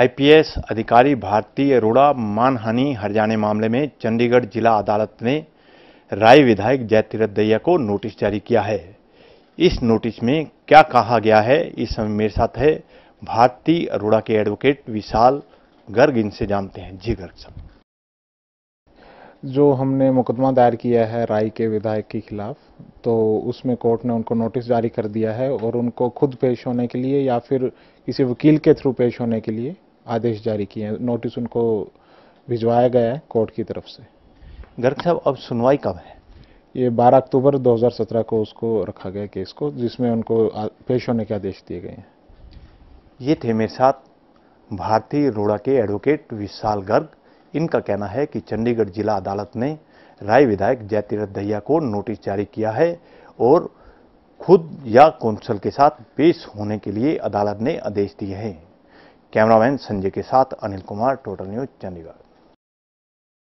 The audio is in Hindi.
आईपीएस अधिकारी भारती अरोड़ा मानहानि हर जाने मामले में चंडीगढ़ जिला अदालत ने राय विधायक जयतीरथ दैया को नोटिस जारी किया है इस नोटिस में क्या कहा गया है इस समय मेरे साथ है भारती अरोड़ा के एडवोकेट विशाल गर्ग इनसे जानते हैं जी गर्ग साहब जो हमने मुकदमा दायर किया है राय के विधायक के खिलाफ तो उसमें कोर्ट ने उनको नोटिस जारी कर दिया है और उनको खुद पेश होने के लिए या फिर किसी वकील के थ्रू पेश होने के लिए आदेश जारी किए हैं नोटिस उनको भिजवाया गया है कोर्ट की तरफ से गर्ग साहब अब सुनवाई कब है ये 12 अक्टूबर 2017 को उसको रखा गया केस को जिसमें उनको पेश होने के आदेश दिए गए हैं ये थे मेरे साथ भारतीय रोड़ा के एडवोकेट विशाल गर्ग इनका कहना है कि चंडीगढ़ जिला अदालत ने राय विधायक जयतीरथ दहिया को नोटिस जारी किया है और खुद या कौंसल के साथ पेश होने के लिए अदालत ने आदेश दिए हैं कैमरामैन संजय के साथ अनिल कुमार टोटल न्यूज चंडीगढ़